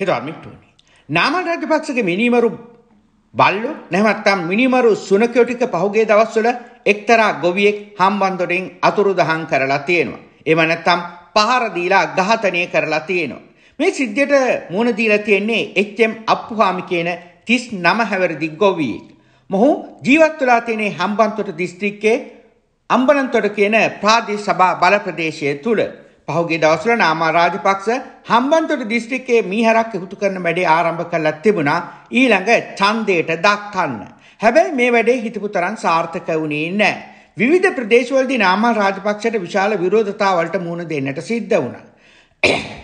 හිරාමිට්ටුවනි. නාමරාජපක්ෂගේ මිනිමරු බල්ලු නැමත්තම් මිනිමරු සුනකයෝ ටික පහුගිය දවස්වල එක්තරා ගොවියෙක් හම්බන්තොටින් අතුරුදහන් කරලා තියෙනවා. එහෙම නැත්තම් පහර දීලා ඝාතනය කරලා තියෙනවා. මේ සිද්ධියට මුහුණ දීලා තියෙන්නේ එච්.එම්. අප්පුහාමි කියන 39 හැවිරිදි ගොවියෙක්. මොහු ජීවත් වෙලා තියෙන හම්බන්තොට දිස්ත්‍රික්කයේ අම්බලන්තොට කියන ප්‍රාදේශ සභා බල ප්‍රදේශය තුල පහුගේ දවසල නාම රාජපක්ෂ හම්බන්තොට දිස්ත්‍රික්කයේ මීහරක් එකතු කරන වැඩේ ආරම්භ කළා තිබුණා ඊළඟ ඡන්දයට දක්වන්න. හැබැයි මේ වැඩේ හිතපු තරම් සාර්ථක වුණේ නැහැ. විවිධ ප්‍රදේශවලදී නාම රාජපක්ෂට විශාල විරෝධතාවලට මුහුණ දෙන්නට සිද්ධ වුණා.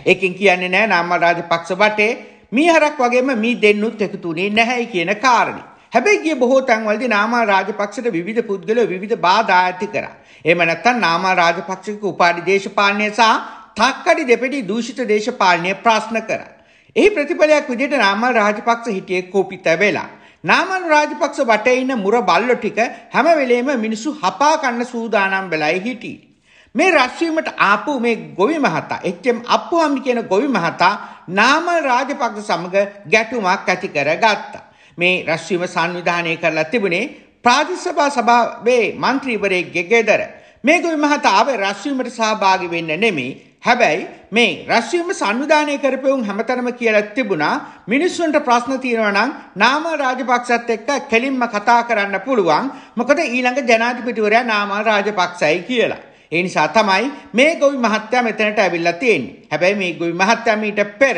ඒකෙන් කියන්නේ නැහැ නාම රාජපක්ෂ වටේ මීහරක් වගේම මේ දෙන්නුත් එකතු වුණේ නැහැයි කියන කාරණේ. හැබැයි ගිය බොහෝ තැන්වලදී නාමා රාජපක්ෂට විවිධ පුද්ගලයෝ විවිධ බාධා ඇති කරා. එහෙම නැත්නම් නාමා රාජපක්ෂගේ උපාධි දේශපාලනය සහ තාක්කඩි දෙපෙටි දූෂිත දේශපාලනය ප්‍රශ්න කරා. එහි ප්‍රතිඵලයක් විදිහට නාමල් රාජපක්ෂ හිටියේ කෝපිත වෙලා. නාමල් රාජපක්ෂ වටේ ඉන්න මුර බල්ලෝ ටික හැම වෙලෙම මිනිස්සු හපා කන්න සූදානම් වෙලයි හිටියේ. මේ රැස්වීමට ආපු මේ ගොවි මහතා එච්.එම්. අප්පුහාමි කියන ගොවි මහතා නාමල් රාජපක්ෂ සමග ගැටුමක් ඇති කරගත්තා. මේ රැස්වීම සංවිධානය කරලා තිබුණේ ප්‍රාතිසභා සභාවේ මන්ත්‍රීවරයෙක්ගේ ගෙදර. මේ ගොවිමහතා ආවේ රැස්වීමට සහභාගී වෙන්න නෙමෙයි. හැබැයි මේ රැස්වීම සංවිධානය කරපෙවුන් හැමතැනම කියලා තිබුණා මිනිස්සුන්ට ප්‍රශ්න තියෙනවා නම් නාම රාජපක්ෂත් එක්ක කෙලින්ම කතා කරන්න පුළුවන්. මොකද ඊළඟ ජනාධිපතිවරයා නාම රාජපක්ෂයි කියලා. ඒ නිසා තමයි මේ ගොවි මහත්තයා මෙතනට ඇවිල්ලා තියෙන්නේ. හැබැයි මේ ගොවි මහත්තයා මීට පෙර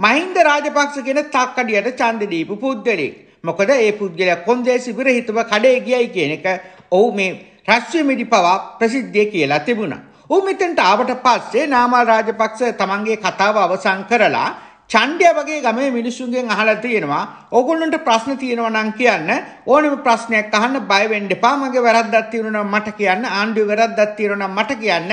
මහින්ද රාජපක්ෂ කියන තක්කඩියට ඡන්ද දීපු පුද්ගලෙක්. මොකද ඒ පුද්ගලයා කොන්දේසි විරහිතව කඩේ ගියයි කියන එක ඔහු මේ රශ්මිඩි පවා ප්‍රසිද්ධිය කියලා තිබුණා. ඔහු මෙතෙන්ට ආවට පස්සේ නාමල් රාජපක්ෂ තමන්ගේ කතාව අවසන් කරලා ඡණ්ඩය වගේ ගමේ මිනිස්සුන්ගෙන් අහලා තියෙනවා. ඕගොල්ලන්ට ප්‍රශ්න තියෙනවා නම් කියන්න. ඕනෙම ප්‍රශ්නයක් අහන්න බය වෙන්න එපා. මගේ වැරද්දක් තියෙනවා මට කියන්න. ආණ්ඩුවේ වැරද්දක් තියෙනවා මට කියන්න.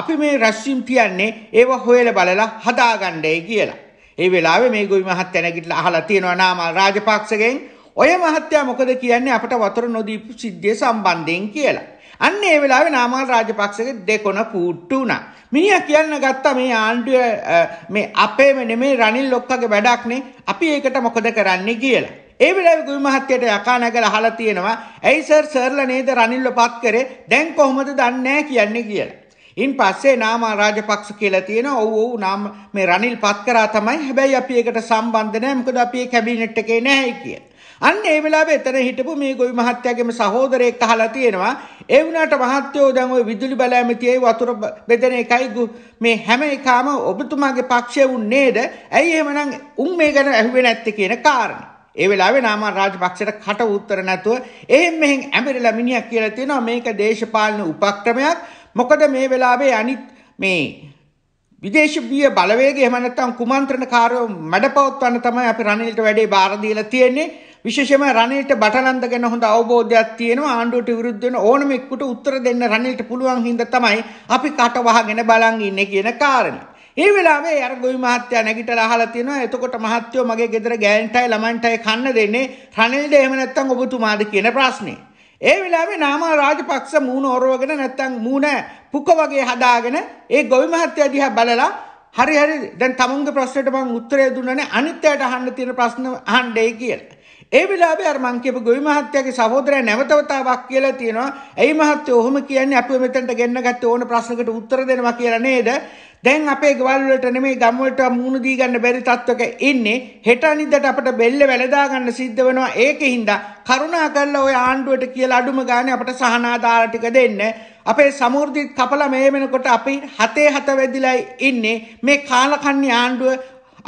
අපි මේ රැස්වීම් තියන්නේ ඒව හොයලා බලලා හදාගන්නයි කියලා. ඒ වෙලාවේ මේ ගොවි මහත්තයා නැගිටලා අහලා තියෙනවා නාම රාජපක්ෂගෙන් ඔය මහත්තයා මොකද කියන්නේ අපට වතුර නොදීපු සිද්ධිය සම්බන්ධයෙන් කියලා. අන්න ඒ වෙලාවේ නාමල් රාජපක්ෂගේ දෙකොන පුට්ටු වුණා. මිනිහා කියන්න ගත්තා මේ ආණ්ඩුව මේ අපේම නෙමේ රනිල් ලොක්කගේ වැඩක්නේ. අපි ඒකට මොකද කරන්නේ කියලා. ඒ වෙලාවේ ගුරු මහත්තයට යකා නැගලා අහලා තියෙනවා. "ඇයි සර් සර්ලා නේද රනිල්ව පත් කරේ? දැන් කොහොමද දන්නේ කියන්නේ" කියලා. ඉන් පස්සේ නාම රාජපක්ෂ කියලා තියෙනවා. ඔව් ඔව් නාම මේ රනිල් පත් කරා තමයි. හැබැයි අපි ඒකට සම්බන්ධ නැහැ. මොකද අපි ඒ කැබිනට් එකේ නැහැ කියලා. අන්න ඒ වෙලාවේ එතන හිටපු මේ ගොවි මහත්තයාගේම සහෝදරයෙක් අහලා තියෙනවා ඒ වුණාට මහත්තයෝ දැන් ওই විදුලි බැලෑමතියේ වතුර බෙදෙන එකයි මේ හැම එකම ඔබතුමාගේ පක්ෂය වුන්නේද ඇයි එහෙමනම් උන් මේ ගැන ඇහුවේ නැත්තේ කියන කාරණේ ඒ වෙලාවේ නාම රාජපක්ෂයට කට උත්තර නැතුව එහෙන් මෙහෙන් ඇඹරිලා මිනිහක් කියලා තියෙනවා මේක දේශපාලන උපක්‍රමයක් මොකද මේ වෙලාවේ අනිත් මේ විදේශීය බලවේගය එහෙම නැත්නම් කුමන්ත්‍රණකාරයෝ මැඩපවත්වන්න තමයි අපි රනිල්ට වැඩේ බාර දීලා තියෙන්නේ. විශේෂයෙන්ම රනිල්ට බටනන්ද ගැන හොඳ අවබෝධයක් තියෙනවා. ආණ්ඩුවට විරුද්ධ වෙන ඕනම එක්කට උත්තර දෙන්න රනිල්ට පුළුවන් හින්දා තමයි අපි කට වහගෙන බලන් ඉන්නේ කියන කාරණේ. ඒ වෙලාවේ අර ගොවි මහත්තයා නැගිටලා අහලා තියෙනවා එතකොට මහත්තයෝ මගේ ගෙදර ගෑන්ටයි ළමන්ටයි කන්න දෙන්නේ රනිල්ද එහෙම නැත්නම් ඔබතුමාද කියන ප්‍රශ්නේ. ඒ වෙලාවේ නාමල් රාජපක්ෂ මූණ ඔරවගෙන නැත්තම් මූණ පුක වගේ හදාගෙන ඒ ගොවි මහත්තයා දිහා බලලා හරි හරි දැන් තමුන්ගේ ප්‍රශ්නෙට මම උත්තරය දුන්නනේ අනිත් අයට අහන්න තියෙන ප්‍රශ්න අහන්නයි කියලා. ඒ වෙලාවේ අර මං කියපු ගොවි මහත්තයාගේ සහෝදරයා නැවතවතාවක් කියලා තියෙනවා. ඇයි මහත්තයෝ ඔහොම කියන්නේ අපිව මෙතනට ගෙන්න ගත්තේ ඕන ප්‍රශ්නකට උත්තර දෙනවා කියලා නේද? දැන් අපේ ගෙවල් වලට නෙමෙයි ගම් වලට මුහුණ දී ගන්න බැරි තත්වක ඉන්නේ. හෙට අනිද්දාට අපිට බෙල්ල වැළදා ගන්න සිද්ධ වෙනවා. ඒකෙහිඳ කරුණා කරලා ওই ආණ්ඩුවට කියලා අඩුම ගානේ අපට සහනාධාර ටික දෙන්න. අපේ සමෘද්ධිත් කපලා මේ වෙනකොට අපි හතේ හත වෙදිලා ඉන්නේ. මේ කාලකන්ණි ආණ්ඩුව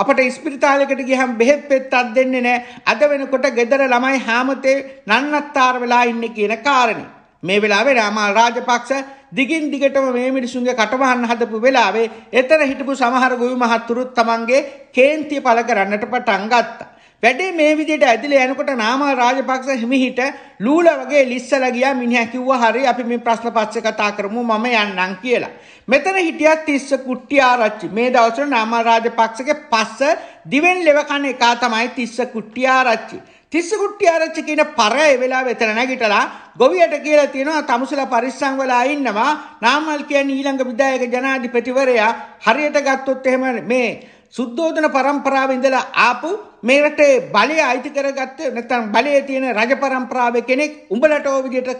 අපට ඉස්පිරිතාලෙකට ගියහම බෙහෙත් පෙත්තක් දෙන්නේ නැහැ. අද වෙනකොට gedara ළමයි හැමතේ නන්නත්තර වෙලා ඉන්නේ කියන කාරණේ. මේ වෙලාවේ රාමල් රාජපක්ෂ දිගින් දිගටම මේ මිනිසුන්ගේ කටවහන්න හදපු වෙලාවේ එතන හිටපු සමහර ගොවි මහත්තුරුත් තමන්ගේ කේන්තිය පළ කරන්නට පටන් ගත්තා. වැඩේ මේ විදිහට ඇදිලා යනකොට නාමල් රාජපක්ෂ හිමිහිට ලූල වගේ ලිස්සලා ගියා මිනිහා කිව්වා හරි අපි මේ ප්‍රශ්න පස්සේ කතා කරමු මම යන්නම් කියලා. මෙතන හිටියා තිස්ස කුට්ටි ආරච්චි. මේ දවස්වල නාමල් රාජපක්ෂගේ පස්ස දිවෙන් ලෙව කන එක තමයි තිස්ස කුට්ටි ආරච්චි. තිස්ස කුට්ටි ආරච්චි කියන පරය වෙලා වෙතන නැගිටලා ගොවියට කියලා තියෙනවා තමුසලා පරිස්සම් වෙලා ඉන්නවා. නාමල් කියන්නේ ඊළඟ විදායක ජනාධිපතිවරයා හරියට ගත්තොත් එහෙම මේ සුද්ධෝදන පරම්පරාව ඉඳලා ආපු මේ රටේ බලය අයිති කරගත්ත නැත්නම් බලයේ තියෙන රජ පරම්පරාවේ කෙනෙක් උඹලට ඔය විදිහට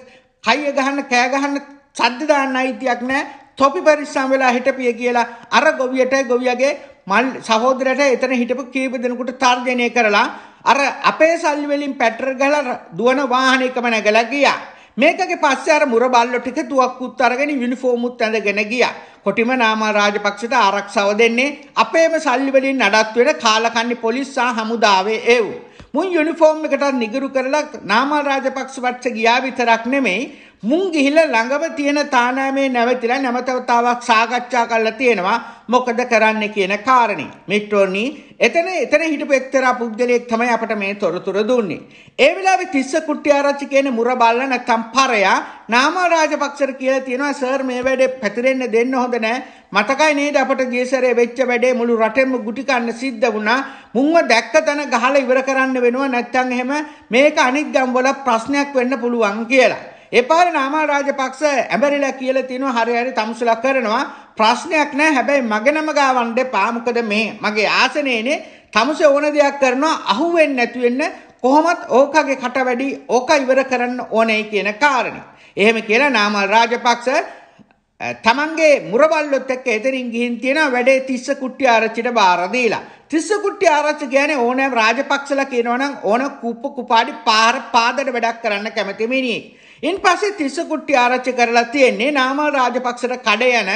කය ගහන්න කෑ ගහන්න සද්ද දාන්න අයිතියක් නැහැ තොපි පරිස්සම් වෙලා හිටපිය කියලා අර ගොවියට ගොවියගේ මල් සහෝදරයට එතන හිටපු කීප දෙනෙකුට තර්ජනය කරලා අර අපේ සල්ලි වලින් පැටර් ගහලා දුවන වාහනයකම නැගලා ගියා මේකගේ පස්සේ අර මුර බල්ලෝ ටික තුවක්කුත් අරගෙන යුනිෆෝමුත් ඇඳගෙන ගියා. කොටිම නාම රාජපක්ෂට ආරක්ෂාව දෙන්නේ අපේම සල්ලි වලින් නඩත්තු වෙන කාලකන්ණි පොලිස් සහ හමුදාවේ ඒවෝ. මුන් යුනිෆෝම් එකට නිගුරු කරලා නාම රාජපක්ෂ වට්ට ගියා විතරක් නෙමෙයි මුං ගිහිල්ලා ළඟම තියෙන තානාමේ නැවතිලා නැවතවතාවක් සාකච්ඡා කරලා තියෙනවා මොකද කරන්න කියන කාරණේ. මිත්‍රෝනි, එතන එතන හිටපු එක්තරා පුද්ගලයෙක් තමයි අපට මේ තොරතුරු දුන්නේ. ඒ වෙලාවේ තිස්ස කුට්ටිආරච්චි කියන මුර බල්ල නැත්තම් පරයා නාම රාජපක්ෂර කියලා තියෙනවා සර් මේ වැඩේ පැතිරෙන්න දෙන්න හොඳ නැහැ. මතකයි නේද අපට ගියසරේ වෙච්ච වැඩේ මුළු රටෙම ගුටි කන්න සිද්ධ වුණා. මුන්ව දැක්ක තැන ගහලා ඉවර කරන්න වෙනවා නැත්තම් එහෙම මේක අනිත් ගම්වල ප්‍රශ්නයක් වෙන්න පුළුවන් කියලා. ඒ පාරේ නාමල් රාජපක්ෂ ඇඹරිලා කියලා තිනවා හරි හරි තමුසුලක් කරනවා ප්‍රශ්නයක් නැහැ හැබැයි මගේ නම ගාවන්න එපා මොකද මේ මගේ ආසනේනේ තමුසේ ඕන දෙයක් කරනවා අහුවෙන්නේ නැති වෙන්න කොහොමත් ඕකගේ කට වැඩි ඕක ඉවර කරන්න ඕනේ කියන කාරණේ. එහෙම කියලා නාමල් රාජපක්ෂ තමන්ගේ මුරබල්ලොත් එක්ක එතනින් ගිහින් තියෙන වැඩේ තිස්ස කුට්ටි ආරච්චිට බාර දීලා. තිස්ස කුට්ටි ආරච්චි කියන්නේ ඕනෑම රාජපක්ෂලා කියනවනම් ඕන කුප්ප කුපාඩි පාර පාදට වැඩක් කරන්න කැමති මිනිහෙක්. ඉන් පස්සේ තිස්සකුට්ටි ආරච්චි කරලා තියෙන්නේ නාමල් රාජපක්ෂට කඩ යන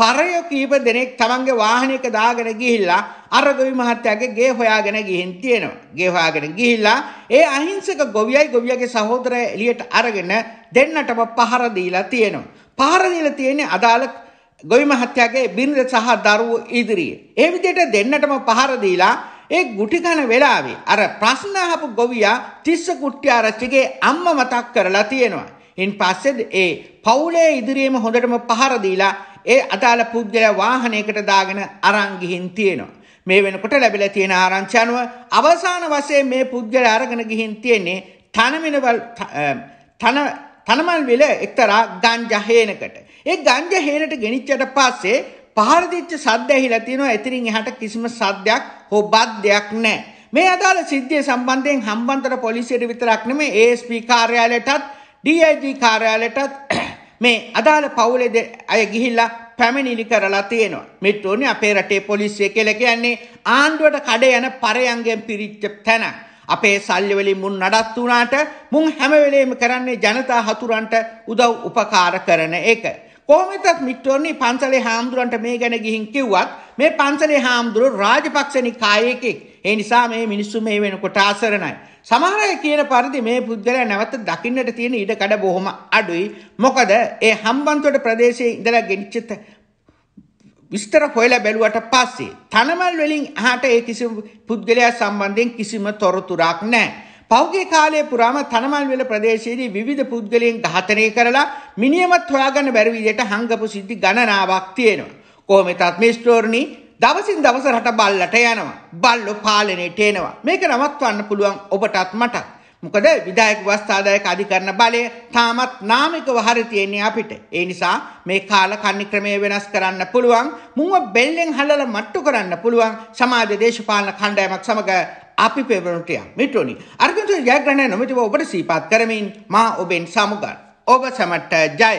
පරය කීප දෙනෙක් තමන්ගේ වාහනයක දාගෙන ගිහිල්ලා අර ගොවි මහත්තයාගේ ගේ හොයාගෙන ගිහින් තියෙනවා. ගේ හොයාගෙන ගිහිල්ලා ඒ අහිංසක ගොවියයි ගොවියගේ සහෝදරය එළියට අරගෙන දෙන්නටම පහර දීලා තියෙනවා. පහර දීලා තියෙන්නේ අදාළ ගොවි මහත්තයාගේ බිරිඳ සහ දරුවෝ ඉදිරියේ. ඒ විදිහට දෙන්නටම පහර දීලා ඒ ගුටි කන වෙලාවේ අර ප්‍රශ්න අහපු ගොවියා තිස්ස කුට්ටිආරච්චිගේ අම්ම මතක් කරලා තියෙනවා. ඉන් පස්සේ ඒ පවුලේ ඉදිරියේම හොඳටම පහර දීලා ඒ අදාළ පුද්ගලයා වාහනයකට දාගෙන අරන් ගිහින් තියෙනවා. මේ වෙනකොට ලැබිලා තියෙන ආරංචි අනුව අවසාන වශයෙන් මේ පුද්ගලයා අරගෙන ගිහින් තියෙන්නේ තනමිනවල් තන තනමල් විල එක්තරා ගංජා හේනකට. ඒ ගංජා හේනට ගෙනිච්චට පස්සේ පහර දිච්ච සද්ද ඇහිලා තියෙනවා. එතරින් එහාට කිසිම සද්දයක් හෝ බද්දයක් නැහැ. මේ අදාළ සිද්ධිය සම්බන්ධයෙන් හම්බන්තොට පොලිසියට විතරක් නෙමෙයි ASP කාර්යාලයටත් DIG කාර්යාලයටත් මේ අදාළ පවුලේ අය ගිහිල්ලා පැමිණිලි කරලා තියෙනවා. මෙට්ටෝනි අපේ රටේ පොලිසිය කියලා කියන්නේ ආණ්ඩුවට කඩ යන පරයන්ගෙන් පිරිච්ච තැනක්. අපේ සල්ලි වලින් මුන් නඩත්තු වුණාට මුන් හැම වෙලේම කරන්නේ ජනතා හතුරන්ට උදව් උපකාර කරන එක. කොහොමතත් මිට්ටෝනි පන්සලේ හාමුදුරන්ට මේ ගැන ගිහින් කිව්වත් මේ පන්සලේ හාමුදුරුවෝ රාජපක්ෂ නිකායේකෙක්. ඒ නිසා මේ මිනිස්සු මේ වෙනකොට ආසරණයි. සමහර අය කියන පරිදි මේ පුද්ගලයා නැවත දකින්නට තියෙන ඉඩ කඩ බොහොම අඩුයි. මොකද ඒ හම්බන්තොට ප්‍රදේශයේ ඉඳලා ගෙනිච්ච විස්තර හොයලා බැලුවට පස්සේ තනමල් වලින් අහට ඒ කිසිම පුද්ගලයා සම්බන්ධයෙන් කිසිම තොරතුරක් නැහැ. පෞගේ කාලය පුරාම තනමල්විල ප්‍රදේශයේදී විවිධ පුද්ගලයන් ඝාතනය කරලා මිනියමත් හොයාගන්න බැරි විදිහට හංගපු සිද්ධි ගණනාවක් තියෙනවා. කොහොමදත් මේ ස්ටෝර්නි දවසින් දවස රට බල්ලට යනවා. බල්ලෝ පාලනයට එනවා. මේක නවත්වන්න පුළුවන් ඔබටත් මටත්. මොකද විධායක වස්ථාදායක අධිකරණ බලය තාමත් නාමිකව හරි තියෙන්නේ අපිට. ඒ නිසා මේ කාල කන්නි ක්‍රමය වෙනස් කරන්න පුළුවන්. මුව බෙල්ලෙන් හලලා මට්ටු කරන්න පුළුවන්. සමාජ දේශපාලන කණ්ඩායමක් සමග අපි පෙවනටයම් මිටනි අර්ගතු ජයග්‍රණය නොමතිව ඔබට සීපත් කරමින් මා ඔබෙන් සමුගන් ඔබ සමට්ට ජය.